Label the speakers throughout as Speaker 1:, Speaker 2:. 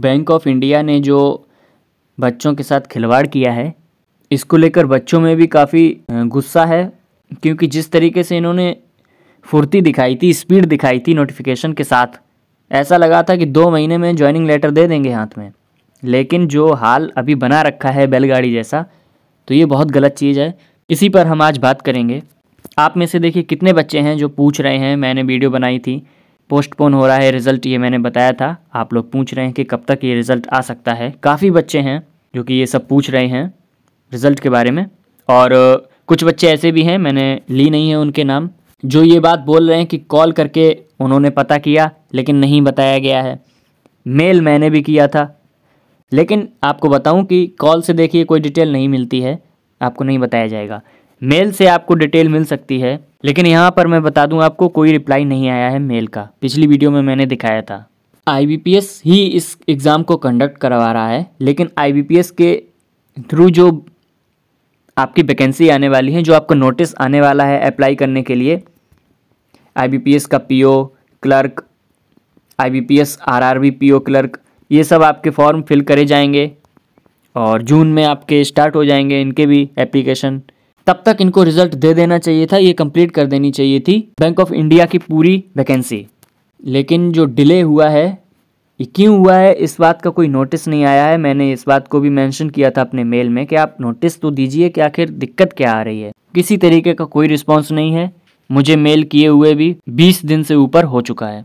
Speaker 1: bank of India ने जो बच्चों के साथ खिलवाड़ किया है इसको लेकर बच्चों में भी काफ़ी गुस्सा है क्योंकि जिस तरीके से इन्होंने फुर्ती दिखाई थी स्पीड दिखाई थी नोटिफिकेशन के साथ ऐसा लगा था कि दो महीने में ज्वाइनिंग लेटर दे देंगे हाथ में लेकिन जो हाल अभी बना रखा है बैलगाड़ी जैसा तो ये बहुत गलत चीज़ है इसी पर हम आज बात करेंगे आप में से देखिए कितने बच्चे हैं जो पूछ रहे हैं मैंने वीडियो बनाई थी पोस्टपोन हो रहा है रिज़ल्ट ये मैंने बताया था आप लोग पूछ रहे हैं कि कब तक ये रिज़ल्ट आ सकता है काफ़ी बच्चे हैं जो कि ये सब पूछ रहे हैं रिज़ल्ट के बारे में और कुछ बच्चे ऐसे भी हैं मैंने ली नहीं है उनके नाम जो ये बात बोल रहे हैं कि कॉल करके उन्होंने पता किया लेकिन नहीं बताया गया है मेल मैंने भी किया था लेकिन आपको बताऊं कि कॉल से देखिए कोई डिटेल नहीं मिलती है आपको नहीं बताया जाएगा मेल से आपको डिटेल मिल सकती है लेकिन यहाँ पर मैं बता दूँ आपको कोई रिप्लाई नहीं आया है मेल का पिछली वीडियो में मैंने दिखाया था आई ही इस एग्ज़ाम को कंडक्ट करवा रहा है लेकिन आई के थ्रू जो आपकी वैकेंसी आने वाली है जो आपको नोटिस आने वाला है अप्लाई करने के लिए आई का PO clerk I B P clerk ये सब आपके फॉर्म फिल करे जाएंगे और जून में आपके स्टार्ट हो जाएंगे इनके भी एप्लीकेशन तब तक इनको रिजल्ट दे देना चाहिए था ये कंप्लीट कर देनी चाहिए थी बैंक ऑफ इंडिया की पूरी वैकेंसी लेकिन जो डिले हुआ है ये क्यों हुआ है इस बात का कोई नोटिस नहीं आया है मैंने इस बात को भी मेंशन किया था अपने मेल में कि आप नोटिस तो दीजिए कि आखिर दिक्कत क्या आ रही है किसी तरीके का कोई रिस्पॉन्स नहीं है मुझे मेल किए हुए भी बीस दिन से ऊपर हो चुका है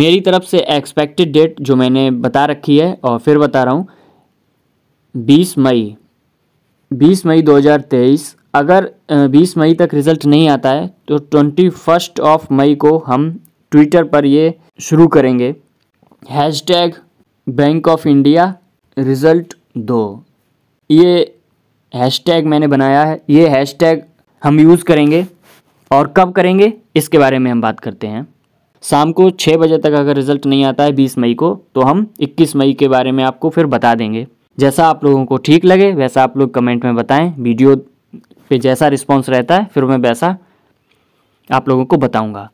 Speaker 1: मेरी तरफ से एक्सपेक्टेड डेट जो मैंने बता रखी है और फिर बता रहा हूँ बीस मई बीस मई दो अगर 20 मई तक रिज़ल्ट नहीं आता है तो ट्वेंटी फर्स्ट ऑफ मई को हम ट्विटर पर ये शुरू करेंगे hashtag bank of India result दो ये हैश टैग मैंने बनाया है ये हैश टैग हम यूज़ करेंगे और कब करेंगे इसके बारे में हम बात करते हैं शाम को छः बजे तक अगर रिज़ल्ट नहीं आता है बीस मई को तो हम इक्कीस मई के बारे में आपको फिर बता देंगे जैसा आप लोगों को ठीक लगे वैसा आप लोग कमेंट में बताएं वीडियो फिर जैसा रिस्पॉन्स रहता है फिर मैं वैसा आप लोगों को बताऊँगा